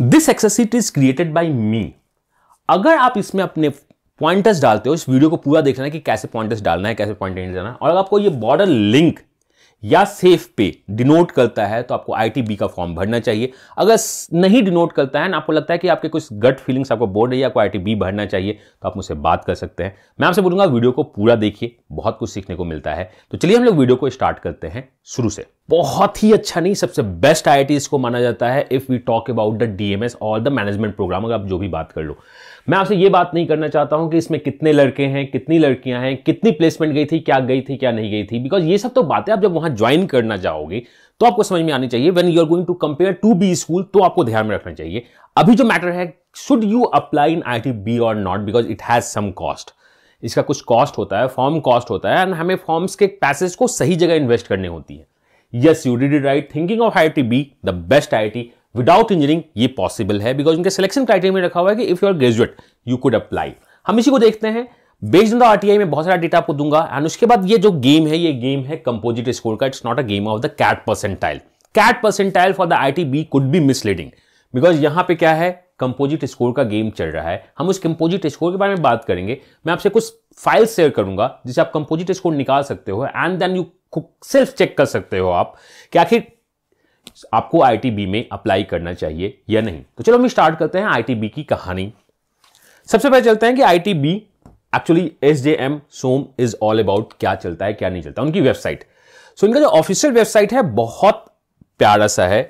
this exercise is created by me अगर आप इसमें अपने पॉइंटर्स डालते हो इस वीडियो को पूरा देखना है कि कैसे पॉइंटर्स डालना है कैसे पॉइंट डालना है और अगर आपको ये बॉर्डर लिंक या सेफ पे डिनोट करता है तो आपको आईटीबी का फॉर्म भरना चाहिए अगर नहीं डिनोट करता है ना आपको लगता है कि आपके कुछ गट फीलिंग्स आपको बोर्ड है या आपको आईटीबी भरना चाहिए तो आप मुझसे बात कर सकते हैं मैं आपसे बोलूंगा वीडियो को पूरा देखिए बहुत कुछ सीखने को मिलता है तो चलिए हम लोग वीडियो को स्टार्ट करते हैं शुरू से बहुत ही अच्छा नहीं सबसे बेस्ट आई को माना जाता है if we talk about the DMS और द मैनेजमेंट प्रोग्राम अगर आप जो भी बात कर लो मैं आपसे ये बात नहीं करना चाहता हूं कि इसमें कितने लड़के हैं कितनी लड़कियां हैं कितनी प्लेसमेंट गई थी क्या गई थी क्या नहीं गई थी बिकॉज ये सब तो बातें आप जब वहां ज्वाइन करना जाओगे तो आपको समझ में आनी चाहिए when you are going to compare to B school तो आपको ध्यान में रखना चाहिए अभी जो मैटर है should you apply in I T B और not because it has some cost इसका कुछ कॉस्ट होता है फॉर्म कॉस्ट होता है एंड हमें फॉर्म्स के पैसेज को सही जगह इन्वेस्ट करनी होती है yes you did right thinking of I T B the best I T without engineering ये पॉसिबल है बिकॉज उनके सिलेक्शन क्राइटेरिया में रखा हुआ है कि if you are graduate you could apply हम इसी को देखते हैं बेस्ड ऑन द आरटीआई में बहुत सारा डेटा आपको दूंगा एंड उसके बाद ये जो गेम है ये गेम है कंपोजिट स्कोर का it's not a game of the CAT percentile CAT percentile for the I T B could be misleading because यहां पे क्या है कंपोजिट स्कोर का गेम चल रहा है हम उस कंपोजिट स्कोर के बारे में बात करेंगे मैं आपसे कुछ फाइल शेयर करूंगा जिसे आप कंपोजिट स्कोर निकाल सकते हो and then you self check कर सकते हो आप कि आखिर आपको आईटीबी में अप्लाई करना चाहिए या नहीं तो चलो हम स्टार्ट करते हैं आईटीबी की कहानी सबसे पहले चलते हैं कि ITB actually S J M SOM is all about क्या चलता है क्या नहीं चलता उनकी वेबसाइट सो so, इनका जो ऑफिशियल वेबसाइट है बहुत प्यारा सा है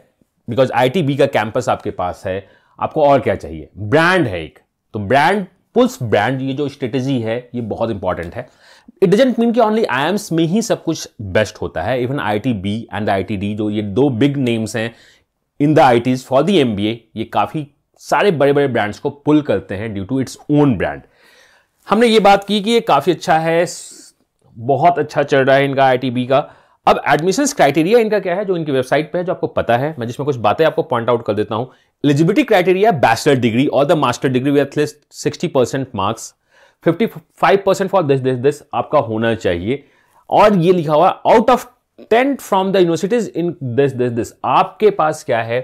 बिकॉज आई का कैंपस आपके पास है आपको और क्या चाहिए ब्रांड है एक तो ब्रांड पुल्स ब्रांड ये जो स्ट्रेटेजी है ये बहुत इंपॉर्टेंट है इट डजेंट मीन कि ओनली आई में ही सब कुछ बेस्ट होता है even I T B and I T D जो ये दो बिग नेम्स हैं in the I Ts for the M B A ये काफ़ी सारे बड़े बड़े ब्रांड्स को पुल करते हैं due to its own brand हमने ये बात की कि ये काफ़ी अच्छा है बहुत अच्छा चल रहा है इनका आई टी बी का अब एडमिशन क्राइटेरिया इनका क्या है जो इनकी वेबसाइट पे है जो आपको पता है मैं जिसमें कुछ बातें आपको पॉइंट आउट कर देता हूं एलिजिबिलिटी क्राइटेरिया बैचलर डिग्री और the master degree with least sixty percent marks fifty five percent for this this this आपका होना चाहिए और ये लिखा हुआ out of ten from the universities in this this this आपके पास क्या है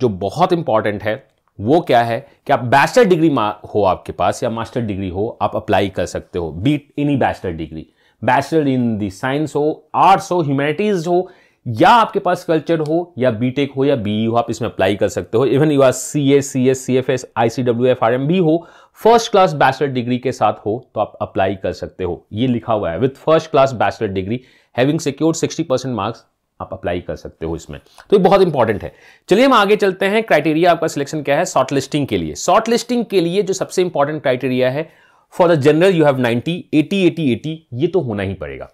जो बहुत इंपॉर्टेंट है वो क्या है कि आप बैचलर डिग्री हो आपके पास या मास्टर डिग्री हो आप अप्लाई कर सकते हो be it any bachelor degree bachelor in the science हो आर्ट्स हो ह्यूमैनिटीज हो या आपके पास कल्चर हो या बीटेक हो या बीई e हो आप इसमें अप्लाई कर सकते हो even you are C S C S C F S I C W F R M B हो फर्स्ट क्लास बैचलर डिग्री के साथ हो तो आप अप्लाई कर सकते हो ये लिखा हुआ है with first class bachelor degree having secured sixty percent marks आप अप्लाई कर सकते हो इसमें तो ये बहुत इंपॉर्टेंट है चलिए हम आगे चलते हैं क्राइटेरिया आपका सिलेक्शन क्या है शॉर्ट लिस्टिंग के लिए शॉर्ट लिस्टिंग के लिए जो सबसे इंपॉर्टेंट क्राइटेरिया है for the general you have 90 80 80 80 ये तो होना ही पड़ेगा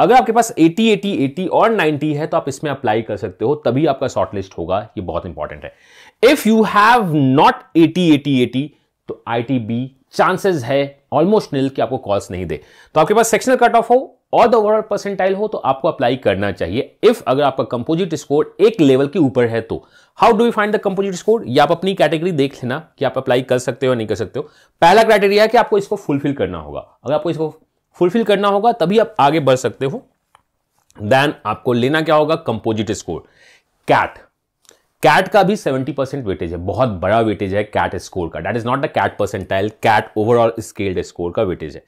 अगर आपके पास 80 80 80 और 90 है तो आप इसमें अप्लाई कर सकते हो तभी आपका शॉर्टलिस्ट होगा ये बहुत इंपॉर्टेंट है इफ यू हैव नॉट 80 80 80 तो आई चांसेस है ऑलमोस्ट नील कि आपको कॉल्स नहीं दे तो आपके पास सेक्शनल कट ऑफ हो और द ओवरऑल परसेंटाइल हो तो आपको अप्लाई करना चाहिए इफ अगर आपका कंपोजिट स्कोर एक लेवल के ऊपर है तो how do you find the composite score या आप अपनी कैटेगरी देख लेना कि आप अप्लाई कर सकते हो या नहीं कर सकते हो पहला क्राइटेरिया है कि आपको इसको फुलफिल करना होगा अगर आपको इसको फुलफिल करना होगा तभी आप आगे बढ़ सकते हो देन आपको लेना क्या होगा कंपोजिट स्कोर कैट कैट का भी 70 परसेंट वेटेज है बहुत बड़ा वेटेज है कैट स्कोर का that is not the CAT percentile CAT overall scaled score का वेटेज है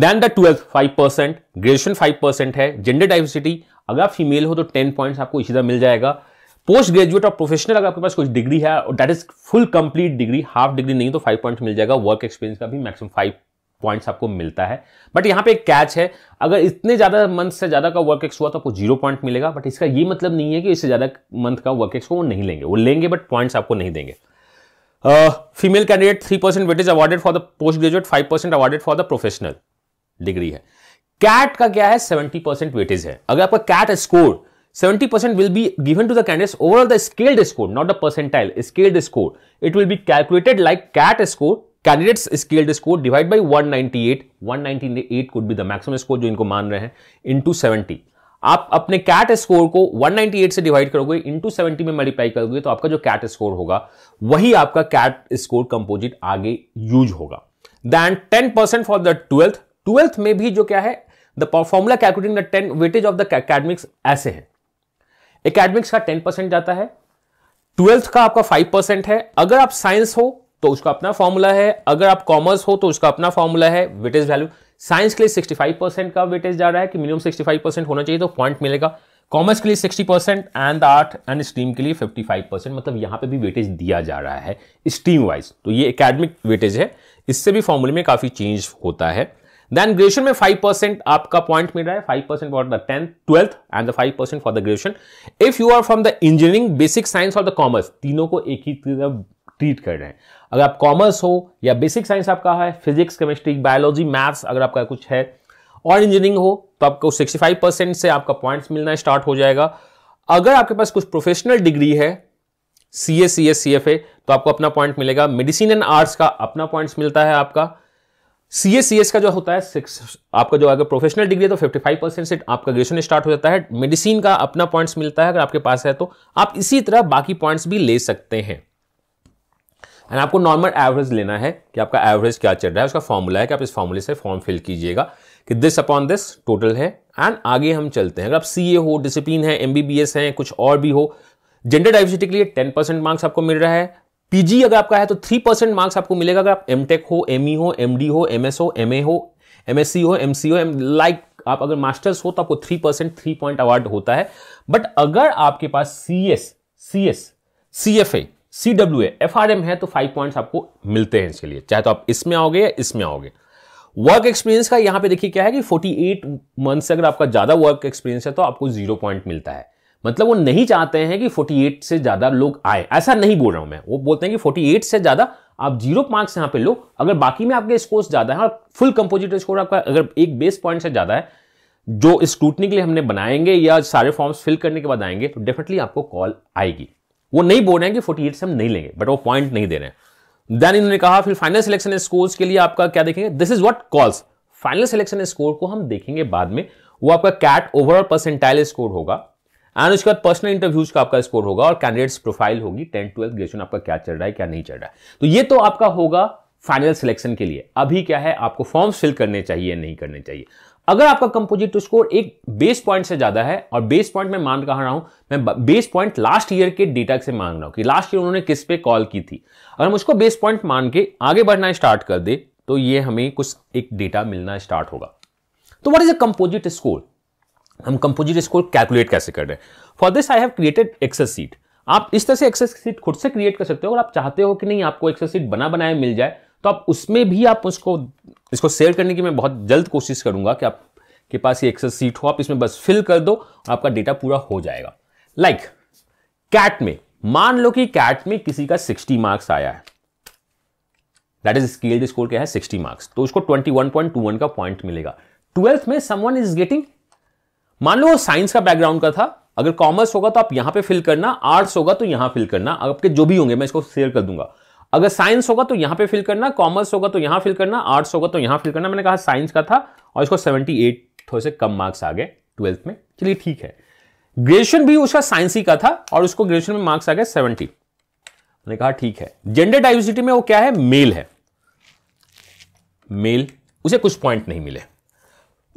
then the twelfth five percent graduation five percent है जेंडर डाइवर्सिटी अगर आप फीमेल हो तो टेन पॉइंट्स आपको इसी तरह मिल जाएगा पोस्ट ग्रेजुएट और प्रोफेशनल अगर आपके पास कुछ डिग्री है और that is full complete degree half degree नहीं तो फाइव पॉइंट्स मिल जाएगा वर्क एक्सपीरियंस का भी मैक्सिमम फाइव पॉइंट्स आपको मिलता है बट यहाँ पे एक कैच है अगर इतने ज़्यादा मंथ से ज़्यादा का वर्क एक्स हुआ तो आपको जीरो पॉइंट मिलेगा बट इसका ये मतलब नहीं है कि इससे ज़्यादा मंथ का वर्क एक्स को वो नहीं लेंगे वो लेंगे बट पॉइंट्स आपको नहीं देंगे female candidate three percent weightage awarded for the post graduate five percent awarded for the professional degree है कैट का क्या है सेवेंटी परसेंट वेटेज है अगर आपका CAT score seventy percent will be given to the candidate overall the scaled score not the percentile scaled score it will be calculated like CAT score candidate scaled score divide by one ninety eight be the maxim score जो इनको मान रहे हैं इन to आप अपने cat score को 198 से divide करोगे इंटू सेवेंटी में मल्टीप्लाई करोगे तो आपका जो कैट स्कोर होगा वही आपका कैट स्कोर कंपोजिट आगे यूज होगा then ten percent for the twelfth twelfth में भी जो क्या है the formula calculating the ten weightage of the academics ऐसे है अकेडमिक्स का टेन परसेंट जाता है ट्वेल्थ का आपका फाइव परसेंट है अगर आप साइंस हो तो उसका अपना फॉर्मूला है अगर आप कॉमर्स हो तो उसका अपना फॉर्मूला है वेटेज वैल्यू साइंस के लिए फाइव परसेंट का वेटेज जा रहा है कि मिनिमम फाइव परसेंट होना चाहिए तो पॉइंट मिलेगा कॉमर्स के लिए sixty percent and art and stream के लिए फिफ्टी फाइव परसेंट मतलब यहां पे भी वेटेज दिया जा रहा है स्ट्रीम वाइज तो ये एकेडमिक वेटेज है इससे भी फॉर्मूले में काफ़ी चेंज होता है देन ग्रेजुएशन में फाइव परसेंट आपका पॉइंट मिल रहा है five percent for the tenth twelfth and the five percent for the graduation if you are from the engineering basic science और द कॉमर्स तीनों को एक ही ट्रीट कर रहे हैं अगर आप कॉमर्स हो या बेसिक साइंस आपका है फिजिक्स केमिस्ट्री बायोलॉजी मैथ्स अगर आपका कुछ है और इंजीनियरिंग हो तो आपको 65 परसेंट से आपका पॉइंट्स मिलना स्टार्ट हो जाएगा अगर आपके पास कुछ प्रोफेशनल डिग्री है सी ए सी एस सी एफ ए तो आपको अपना पॉइंट मिलेगा मेडिसिन एंड आर्ट्स का अपना पॉइंट्स मिलता है आपका सी एस सी एस का जो होता है सिक्स आपका जो अगर प्रोफेशनल डिग्री है तो 55 परसेंट से आपका ग्रेजुएशन स्टार्ट हो जाता है मेडिसिन का अपना पॉइंट्स मिलता है अगर आपके पास है तो आप इसी तरह बाकी पॉइंट्स भी ले सकते हैं एंड आपको नॉर्मल एवरेज लेना है कि आपका एवरेज क्या चल रहा है उसका फॉर्मूला है कि आप इस फॉर्मूले से फॉर्म फिल कीजिएगा कि दिस अपॉन दिस टोटल है एंड आगे हम चलते हैं अगर आप सी ए हो डिसिप्लिन है एम बी बी एस है कुछ और भी हो जेंडर डाइवर्सिटी के लिए टेन परसेंट मार्क्स आपको मिल रहा है पीजी अगर आपका है तो थ्री परसेंट मार्क्स आपको मिलेगा अगर आप एमटेक हो एमई e हो एमडी हो एस हो एमए हो एमएससी हो एमसी हो एम लाइक आप अगर मास्टर्स हो तो आपको three percent three point award होता है बट अगर आपके पास C S C S C F A C W A F R M है तो फाइव पॉइंट्स आपको मिलते हैं इसके लिए चाहे तो आप इसमें आओगे या इसमें आओगे वर्क एक्सपीरियंस का यहां पे देखिए क्या है कि 48 मंथ से अगर आपका ज्यादा वर्क एक्सपीरियंस है तो आपको जीरो पॉइंट मिलता है मतलब वो नहीं चाहते हैं कि 48 से ज़्यादा लोग आए ऐसा नहीं बोल रहा हूं मैं वो बोलते हैं कि 48 से ज़्यादा आप जीरो मार्क्स यहां पे लो अगर बाकी में आपके स्कोर ज़्यादा है और फुल कंपोजिट स्कोर आपका अगर एक बेस पॉइंट से ज़्यादा है जो स्क्रूटनी के लिए हमने बनाएंगे या सारे फॉर्म्स फिल करने के बाद आएंगे तो डेफिनेटली आपको कॉल आएगी वो नहीं बोल रहे हैं कि फोर्टी से हम नहीं लेंगे बट वो पॉइंट नहीं दे रहे हैं देन इन्होंने कहा फिर फाइनल सिलेक्शन स्कोर्स के लिए आपका क्या देखेंगे this is what calls final selection score को हम देखेंगे बाद में वो आपका कैट ओवरऑल परसेंटाइल स्कोर होगा एंड उसके बाद पर्सनल इंटरव्यूज का आपका स्कोर होगा और कैंडिडेट्स प्रोफाइल होगी टेंथ ट्वेल्थ ग्रेजुएशन आपका क्या चल रहा है क्या नहीं चल रहा है तो ये तो आपका होगा फाइनल सिलेक्शन के लिए अभी क्या है आपको फॉर्म फिल करने चाहिए नहीं करने चाहिए अगर आपका कंपोजिट स्कोर एक बेस पॉइंट से ज्यादा है और बेस पॉइंट मैं मान रहा हूं मैं बेस पॉइंट लास्ट ईयर के डेटा से मांग रहा हूं कि लास्ट ईयर उन्होंने किस पे कॉल की थी अगर हम उसको बेस पॉइंट मान के आगे बढ़ना स्टार्ट कर दे तो ये हमें कुछ एक डेटा मिलना स्टार्ट होगा तो what is a composite score हम कंपोजिट स्कोर कैलकुलेट कैसे कर रहे हैं for this I have created access sheet आप इस तरह से एक्सेस सीट खुद से क्रिएट कर सकते हो अगर आप चाहते हो कि नहीं आपको एक्सेस सीट बना बनाए मिल जाए तो आप उसमें भी आप उसको इसको शेयर करने की मैं बहुत जल्द कोशिश करूंगा कि आप के पास ये एक्सेस सीट हो आप इसमें बस फिल कर दो आपका डेटा पूरा हो जाएगा लाइक like, कैट में मान लो कि कैट में किसी का 60 मार्क्स आया है दैट इज स्केल्ड स्कोर क्या है 60 मार्क्स तो उसको 21.21 का पॉइंट मिलेगा ट्वेल्थ में समवन इज गेटिंग मान लो वो साइंस का बैकग्राउंड का था अगर कॉमर्स होगा तो आप यहां पे फिल करना आर्ट्स होगा तो यहां फिल करना आपके जो भी होंगे मैं इसको शेयर कर दूंगा अगर साइंस होगा तो यहां पे फिल करना कॉमर्स होगा तो यहां फिल करना आर्ट्स होगा तो यहां फिल करना मैंने कहा साइंस का था और इसको सेवेंटी थोड़े से कम मार्क्स आ गए ट्वेल्थ में चलिए ठीक है ग्रेजुएशन भी उसका साइंस ही का था और उसको ग्रेजुएशन में मार्क्स आ गए सेवेंटी मैंने कहा ठीक है जेंडर डाइवर्सिटी में वो क्या है मेल है मेल उसे कुछ पॉइंट नहीं मिले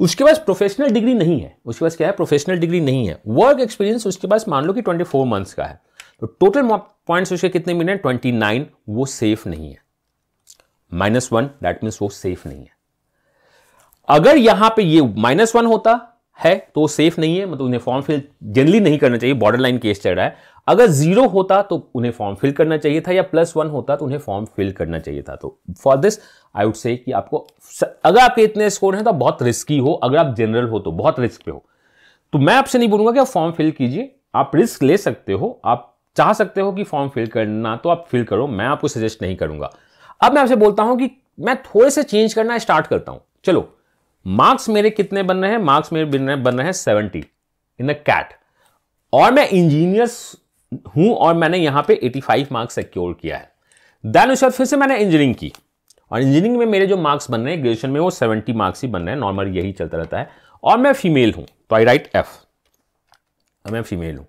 उसके पास प्रोफेशनल डिग्री नहीं है उसके पास क्या है प्रोफेशनल डिग्री नहीं है वर्क एक्सपीरियंस उसके पास मान लो कि ट्वेंटी फोर मंथ्स का है तो टोटल पॉइंट्स उसके कितने मिले ट्वेंटी नाइन वो सेफ नहीं है माइनस वन दैट मीन्स वो सेफ नहीं है अगर यहां पे ये माइनस वन होता है तो सेफ नहीं है मतलब उन्हें फॉर्म फिल जनरली नहीं करना चाहिए बॉर्डर लाइन केस चल रहा है अगर जीरो होता तो उन्हें फॉर्म फिल करना चाहिए था या प्लस वन होता तो उन्हें फॉर्म फिल करना चाहिए था तो for this I would say कि आपको अगर आपके इतने स्कोर हैं तो बहुत रिस्की हो अगर आप जनरल हो तो बहुत रिस्क पे हो तो मैं आपसे नहीं बोलूंगा कि आप फॉर्म फिल कीजिए आप रिस्क ले सकते हो आप चाह सकते हो कि फॉर्म फिल करना तो आप फिल करो मैं आपको सजेस्ट नहीं करूंगा अब मैं आपसे बोलता हूं कि मैं थोड़े से चेंज करना स्टार्ट करता हूं चलो मार्क्स मेरे कितने बन रहे हैं मार्क्स मेरे बन रहे हैं सेवेंटी इन अ कैट और मैं इंजीनियर्स हूं और मैंने यहां पे 85 मार्क्स सिक्योर किया है देन उसके बाद फिर से मैंने इंजीनियरिंग की और इंजीनियरिंग में मेरे जो मार्क्स बन रहे हैं ग्रेजुएशन में वो 70 मार्क्स ही बन रहे हैं नॉर्मल यही चलता रहता है और मैं फीमेल हूं तो आई राइट एफ मैं फीमेल हूं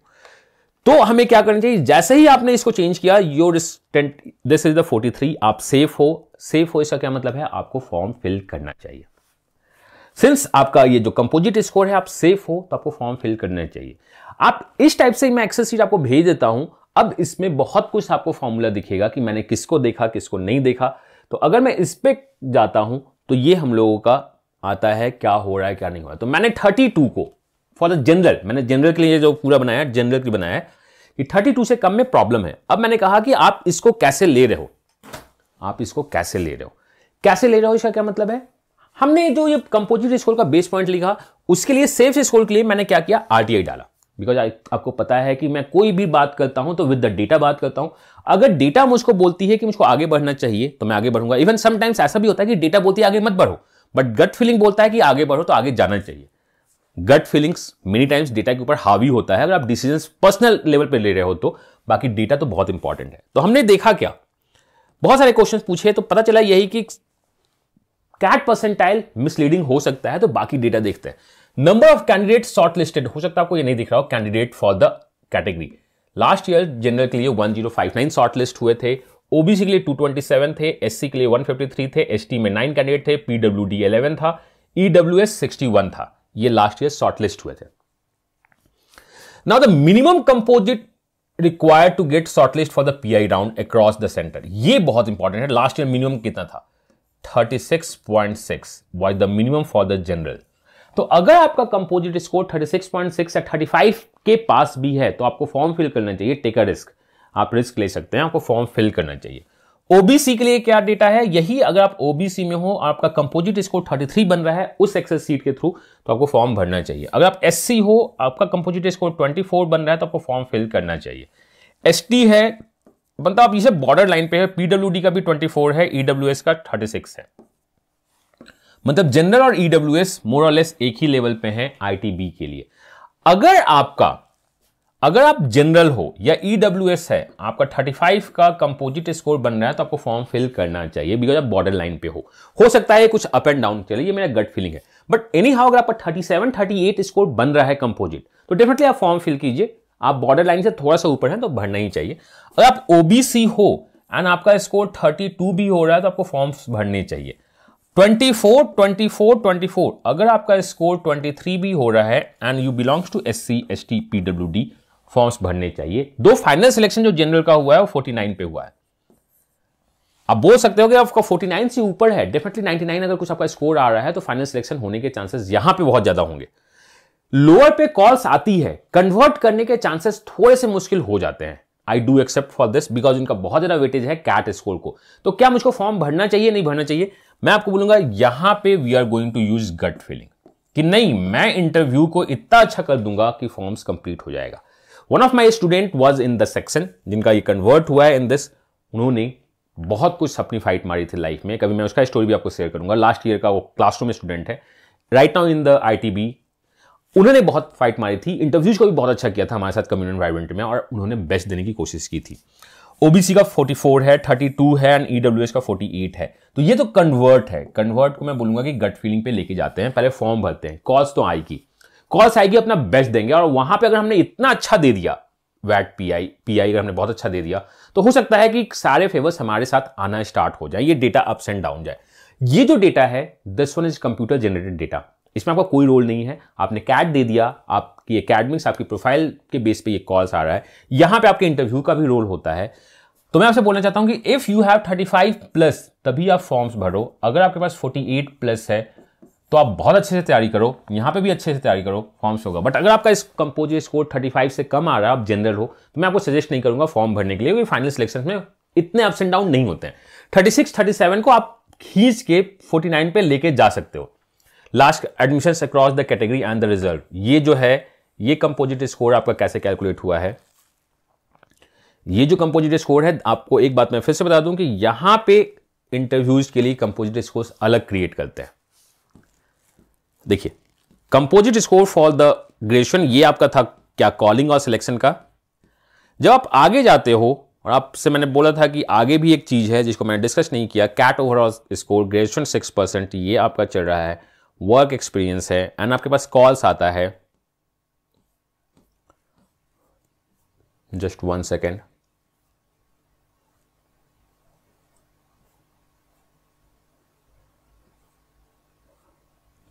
तो हमें क्या करना चाहिए जैसे ही आपने इसको चेंज किया योर दिस इज द 43 आप सेफ हो सेफ हो इसका क्या मतलब है आपको फॉर्म फिल करना चाहिए सिंस आपका ये जो कंपोजिट स्कोर है आप सेफ हो तो आपको फॉर्म फिल करना चाहिए आप इस टाइप से मैं एक्सेस आपको भेज देता हूं अब इसमें बहुत कुछ आपको फॉर्मूला दिखेगा कि मैंने किसको देखा किसको नहीं देखा तो अगर मैं इस पर जाता हूं तो ये हम लोगों का आता है क्या हो रहा है क्या नहीं हो रहा तो मैंने थर्टी टू को फॉर द जनरल मैंने जनरल के लिए जो पूरा बनाया जनरल के लिए बनाया कि थर्टी टू से कम में प्रॉब्लम है अब मैंने कहा कि आप इसको कैसे ले रहे हो आप इसको कैसे ले रहे हो कैसे ले रहे हो इसका क्या मतलब है हमने जो ये कंपोजिट स्कोर का बेस पॉइंट लिखा उसके लिए सेफ स्कोर के लिए मैंने क्या किया आरटीआई डाला बिकॉज आपको पता है कि मैं कोई भी बात करता हूं तो विद द डेटा बात करता हूं अगर डेटा मुझको बोलती है कि मुझको आगे बढ़ना चाहिए तो मैं आगे बढ़ूंगा इवन समटाइम्स ऐसा भी होता है कि डेटा बोलती है आगे मत बढ़ो बट गट फीलिंग बोलता है कि आगे बढ़ो तो आगे जाना चाहिए gut feelings many times data के ऊपर हावी होता है अगर आप डिसीजन पर्सनल लेवल पर ले रहे हो तो बाकी डेटा तो बहुत इंपॉर्टेंट है तो हमने देखा क्या बहुत सारे क्वेश्चन पूछे तो पता चला यही कि कैट परसेंटाइल मिसलीडिंग हो सकता है तो बाकी डेटा देखते हैं number of candidate shortlisted हो सकता है आपको ये नहीं दिख रहा हो candidate for the category last year general के लिए 1059 शॉर्ट लिस्ट हुए थे ओबीसी के लिए 227 थे एससी के लिए 153 थे एसटी में 9 कैंडिडेट थे डी 11 था सिक्सटी e 61 था ये लास्ट ईयर शॉर्ट लिस्ट हुए थे now the minimum composite required to get shortlist for the PI round across the centre ये बहुत इंपॉर्टेंट है लास्ट ईयर मिनिमम कितना था 36.6 was the minimum for the general तो अगर आपका कंपोजिट स्कोर 36.6 या 35 के पास भी है तो आपको फॉर्म फिल करना चाहिए टेक अ रिस्क आप रिस्क ले सकते हैं आपको फॉर्म फिल करना चाहिए ओबीसी के लिए क्या डेटा है यही अगर आप ओबीसी में हो आपका कंपोजिट स्कोर 33 बन रहा है उस एक्सेस सीट के थ्रू तो आपको फॉर्म भरना चाहिए अगर आप एससी हो आपका कंपोजिट स्कोर 24 बन रहा है तो आपको फॉर्म फिल करना चाहिए एसटी है बनता आप इसे बॉर्डर लाइन पे है पीडब्ल्यू का भी 24 है ईडब्ल्यू e का 36 है मतलब जनरल और ईडब्ल्यू एस मोरलेस एक ही लेवल पे है आईटीबी के लिए अगर आपका अगर आप जनरल हो या ईडब्ल्यू e है आपका 35 का कंपोजिट स्कोर बन रहा है तो आपको फॉर्म फिल करना चाहिए बिकॉज आप बॉर्डर लाइन पे हो हो सकता है कुछ अप एंड डाउन चले ये मेरा गट फीलिंग है बट एनी हाउ अगर आपका 37, 38 स्कोर बन रहा है कंपोजिट तो डेफिनेटली आप फॉर्म फिल कीजिए आप बॉर्डर लाइन से थोड़ा सा ऊपर हैं तो भरना ही चाहिए अगर आप ओबीसी हो एंड आपका स्कोर 32 भी हो रहा है तो आपको फॉर्म्स भरने चाहिए 24, 24, 24 अगर आपका स्कोर 23 भी हो रहा है and you belongs to S C S T P W D forms भरने चाहिए दो फाइनल सिलेक्शन जो जनरल का हुआ है वो 49 पे हुआ है आप बोल सकते हो कि आपका 49 से ऊपर है डेफिनेटली 99 अगर कुछ आपका स्कोर आ रहा है तो फाइनल सिलेक्शन होने के चांसेस यहां पे बहुत ज्यादा होंगे लोअर पे कॉल्स आती है कन्वर्ट करने के चांसेस थोड़े से मुश्किल हो जाते हैं I do accept for this because इनका बहुत ज्यादा वेटेज है कैट स्कोर को तो क्या मुझको फॉर्म भरना चाहिए नहीं भरना चाहिए मैं आपको बोलूंगा यहां पे we are going to use gut feeling कि नहीं मैं इंटरव्यू को इतना अच्छा कर दूंगा कि फॉर्म्स कंप्लीट हो जाएगा one of my student was in the section जिनका ये कन्वर्ट हुआ है इन दिस उन्होंने बहुत कुछ अपनी फाइट मारी थी लाइफ में कभी मैं उसका स्टोरी भी आपको शेयर करूंगा लास्ट ईयर का वो क्लासरूम स्टूडेंट है right now in the I T B उन्होंने बहुत फाइट मारी थी इंटरव्यूज को भी बहुत अच्छा किया था हमारे साथ कम्युनल वाइब्रेंट में और उन्होंने बेस्ट देने की कोशिश की थी ओबीसी का 44 है 32 है एंड ईडब्ल्यू e का 48 है तो ये तो कन्वर्ट है कन्वर्ट को मैं बोलूंगा कि गट फीलिंग पे लेके जाते हैं पहले फॉर्म भरते हैं कॉल्स तो आएगी कॉल्स आएगी अपना बेस्ट देंगे और वहां पे अगर हमने इतना अच्छा दे दिया वैट पी पी आई अगर हमने बहुत अच्छा दे दिया तो हो सकता है कि सारे फेवर्स हमारे साथ आना स्टार्ट हो जाए ये डेटा अप्स एंड डाउन जाए ये जो डेटा है this one is computer generated data इसमें आपका कोई रोल नहीं है आपने कैट दे दिया आपकी अकेडमिक्स आपकी प्रोफाइल के बेस पे ये कॉल्स आ रहा है यहाँ पे आपके इंटरव्यू का भी रोल होता है तो मैं आपसे बोलना चाहता हूँ कि इफ़ यू हैव 35 प्लस तभी आप फॉर्म्स भरो अगर आपके पास 48 प्लस है तो आप बहुत अच्छे से तैयारी करो यहाँ पे भी अच्छे से तैयारी करो फॉर्म्स होगा बट अगर आपका इस कंपोजर स्कोर 35 से कम आ रहा है आप जनरल हो तो मैं आपको सजेस्ट नहीं करूँगा फॉर्म भरने के लिए क्योंकि फाइनल सिलेक्शन में इतने अप्स एंड डाउन नहीं होते हैं थर्टी सिक्स को आप खींच के फोर्टी पे लेके जा सकते हो last admission across the category and the result ये जो है ये कंपोजिट स्कोर आपका कैसे कैलकुलेट हुआ है ये जो कंपोजिट स्कोर है आपको एक बात मैं फिर से बता दूं कि यहां पे इंटरव्यूज के लिए कंपोजिट स्कोर अलग क्रिएट करते हैं देखिए composite score for the graduation ये आपका था क्या कॉलिंग और सिलेक्शन का जब आप आगे जाते हो और आपसे मैंने बोला था कि आगे भी एक चीज है जिसको मैंने डिस्कस नहीं किया CAT overall score graduation six percent ये आपका चल रहा है वर्क एक्सपीरियंस है एंड आपके पास कॉल्स आता है जस्ट वन सेकेंड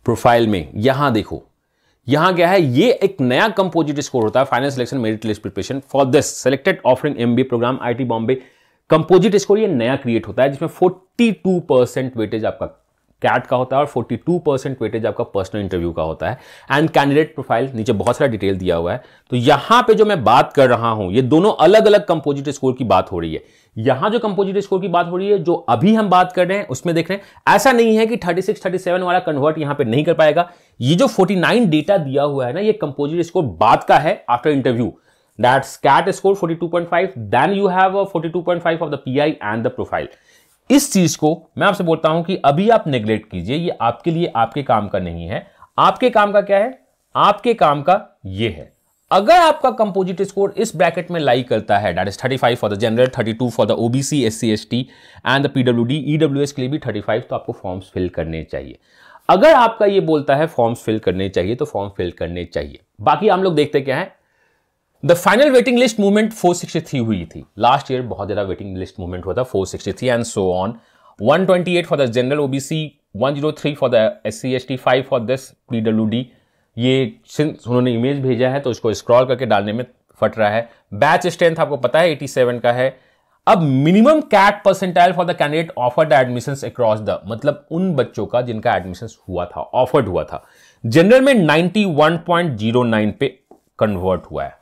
प्रोफाइल में यहां देखो यहां क्या है ये एक नया कंपोजिट स्कोर होता है final selection merit list preparation for this selected offering MB program IT Bombay composite score ये नया क्रिएट होता है जिसमें 42 परसेंट वेटेज आपका कैट का होता है और 42 परसेंट वेटेज आपका पर्सनल इंटरव्यू का होता है एंड कैंडिडेट प्रोफाइल नीचे बहुत सारा डिटेल दिया हुआ है तो यहां पे जो मैं बात कर रहा हूं ये दोनों अलग अलग कंपोजिट स्कोर की बात हो रही है यहां जो कंपोजिट स्कोर की बात हो रही है जो अभी हम बात कर रहे हैं उसमें देख रहे हैं ऐसा नहीं है कि 36 37 वाला कन्वर्ट यहां पे नहीं कर पाएगा ये जो 49 डेटा दिया हुआ है ना ये कंपोजिट स्कोर बाद का है after interview that's CAT score 42.5 then you have 42.5 of the PI and the profile इस चीज को मैं आपसे बोलता हूं कि अभी आप नेग्लेक्ट कीजिए ये आपके लिए आपके काम का नहीं है आपके काम का क्या है आपके काम का ये है अगर आपका कंपोजिट स्कोर इस ब्रैकेट में लाई करता है that is thirty five for the general thirty two for the OBC S C S T and the PW D EW S के लिए भी थर्टी फाइव तो आपको फॉर्म्स फिल करने चाहिए अगर आपका ये बोलता है फॉर्म्स फिल करने चाहिए तो फॉर्म फिल करने चाहिए बाकी हम लोग देखते क्या है the final waiting list movement 463 हुई थी लास्ट ईयर बहुत ज़्यादा वेटिंग लिस्ट मूवमेंट हुआ था 463 and so on 128 for the general OBC 103 for the S C S T five for this P W D ये सिंस उन्होंने इमेज भेजा है तो उसको स्क्रॉल करके डालने में फट रहा है बैच स्ट्रेंथ आपको पता है 87 का है अब minimum CAT percentile for the candidate offered admission across the मतलब उन बच्चों का जिनका एडमिशन हुआ था ऑफर्ड हुआ था जनरल में 91.09 पे कन्वर्ट हुआ है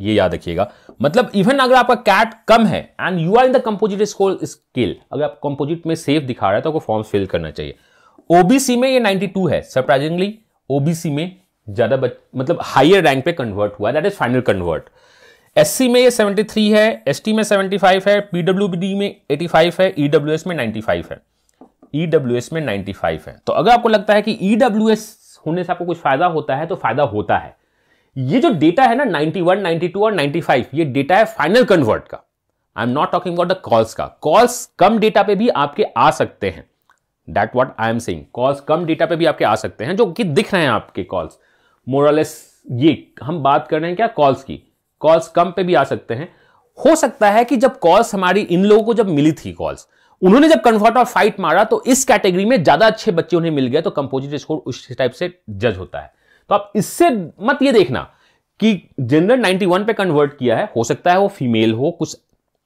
ये याद रखिएगा मतलब इवन अगर आपका कैट कम है and you are in the composite score scale अगर आप कंपोजिट में सेफ दिखा रहे हैं तो आपको फॉर्म फिल करना चाहिए ओबीसी में ये 92 है सरप्राइजिंगली ओबीसी में ज्यादा मतलब हाइयर रैंक पे कन्वर्ट हुआ that is final converts में ये 73 है एस में 75 है पीडब्ल्यू में 85 है ईडब्ल्यू e में 95 है ईडब्ल्यू e में 95 है तो अगर आपको लगता है कि ईडब्ल्यू e होने से आपको कुछ फायदा होता है तो फायदा होता है ये जो डेटा है ना 91, 92 और 95 ये डेटा है फाइनल कन्वर्ट का I am not talking about the calls का कॉल्स कम डेटा पे भी आपके आ सकते हैं that what I am saying calls कम डेटा पे भी आपके आ सकते हैं जो कि दिख रहे हैं आपके कॉल्स मोरलेस ये हम बात कर रहे हैं क्या कॉल्स की कॉल्स कम पे भी आ सकते हैं हो सकता है कि जब कॉल्स हमारी इन लोगों को जब मिली थी कॉल्स उन्होंने जब कन्वर्ट और फाइट मारा तो इस कैटेगरी में ज्यादा अच्छे बच्चे उन्हें मिल गए तो कंपोजिट स्कोर उस टाइप से जज होता है तो आप इससे मत ये देखना कि जेंडर 91 पे कन्वर्ट किया है हो सकता है वो फीमेल हो कुछ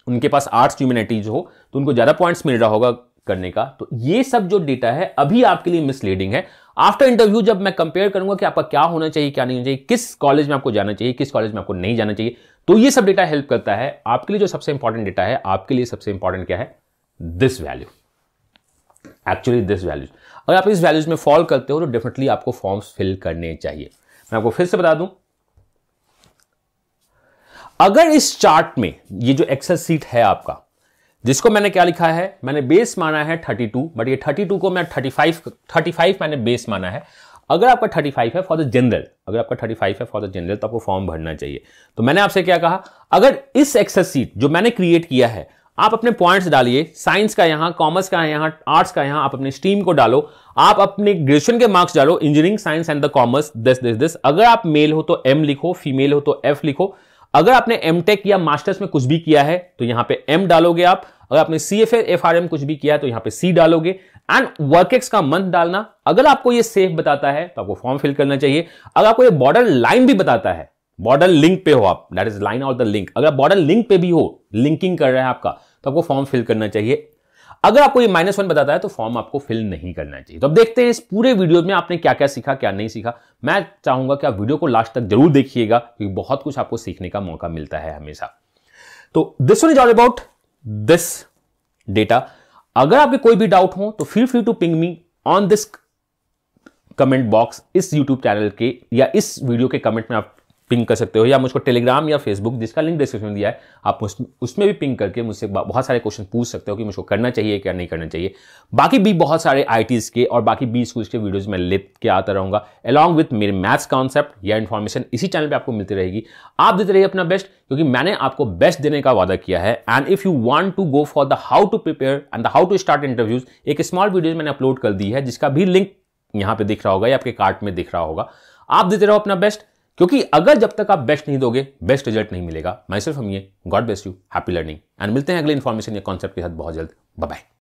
उनके पास आर्ट्स ह्यूमैनिटीज हो तो उनको ज़्यादा पॉइंट्स मिल रहा होगा करने का तो ये सब जो डेटा है अभी आपके लिए मिसलीडिंग है आफ्टर इंटरव्यू जब मैं कंपेयर करूंगा कि आपका क्या होना चाहिए क्या नहीं होना चाहिए किस कॉलेज में आपको जाना चाहिए किस कॉलेज में आपको नहीं जाना चाहिए तो ये सब डेटा हेल्प करता है आपके लिए जो सबसे इंपॉर्टेंट डेटा है आपके लिए सबसे इंपॉर्टेंट क्या है this value actually this value और आप इस वैल्यूज में फॉल करते हो तो डेफिनेटली आपको फॉर्म्स फिल करने चाहिए मैं आपको फिर से बता दूं अगर इस चार्ट में ये जो एक्सेल सीट है आपका जिसको मैंने क्या लिखा है मैंने बेस माना है 32 बट ये 32 को मैं 35 35 मैंने बेस माना है अगर आपका 35 है फॉर द जनरल अगर आपका 35 है फॉर द जनरल तो आपको फॉर्म भरना चाहिए तो मैंने आपसे क्या कहा अगर इस एक्सेस सीट जो मैंने क्रिएट किया है आप अपने पॉइंट्स डालिए साइंस का यहाँ कॉमर्स का यहाँ आर्ट्स का यहाँ आप अपने स्ट्रीम को डालो आप अपने ग्रेजुएशन के मार्क्स डालो engineering science and the commerce this this this अगर आप मेल हो तो एम लिखो फीमेल हो तो एफ लिखो अगर आपने एम टेक या मास्टर्स में कुछ भी किया है तो यहाँ पे एम डालोगे आप अगर आपने C F F R M कुछ भी किया है तो यहाँ पे सी डालोगे एंड वर्केक्स का मंथ डालना अगर आपको ये सेफ बताता है तो आपको फॉर्म फिल करना चाहिए अगर आपको ये बॉर्डर लाइन भी बताता है बॉर्डर लिंक पे हो आप दैट इज लाइन और द लिंक अगर बॉर्डर लिंक पे भी हो लिंकिंग कर रहा है आपका तो आपको फॉर्म फिल करना चाहिए अगर आपको ये माइनस वन बताता है तो फॉर्म आपको फिल नहीं करना चाहिए तो अब देखते हैं इस पूरे वीडियो में आपने क्या क्या सीखा क्या नहीं सीखा मैं चाहूंगा कि आप वीडियो को लास्ट तक जरूर देखिएगा क्योंकि बहुत कुछ आपको सीखने का मौका मिलता है हमेशा तो this one is all about this data अगर आपके कोई भी डाउट हो तो feel free to ping me on this comment box इस यूट्यूब चैनल के या इस वीडियो के कमेंट में आप पिंग कर सकते हो या मुझको टेलीग्राम या फेसबुक जिसका लिंक डिस्क्रिप्शन में दिया है आप उसमें भी पिंग करके मुझसे बहुत सारे क्वेश्चन पूछ सकते हो कि मुझको करना चाहिए क्या नहीं करना चाहिए बाकी भी बहुत सारे आई के और बाकी बी स्कूल्स के वीडियोज़ मैं लेके आता रहूँगा अलॉन्ग विथ मेरे मैथ्स कॉन्सेप्ट या इन्फॉर्मेशन इसी चैनल पर आपको मिलती रहेगी आप देते रहिए अपना बेस्ट क्योंकि मैंने आपको बेस्ट देने का वादा किया है and if you want to go for the how to prepare and the how to start interviews एक स्मॉल वीडियो मैंने अपलोड कर दी है जिसका भी लिंक यहां पे दिख रहा होगा या आपके कार्ट में दिख रहा होगा आप देते रहो अपना बेस्ट क्योंकि अगर जब तक आप बेस्ट नहीं दोगे बेस्ट रिजल्ट नहीं मिलेगा मैं सिर्फ हम ये God bless you happy learning and मिलते हैं अगले इन्फॉर्मेशन या कॉन्सेप्ट के साथ बहुत जल्द बाय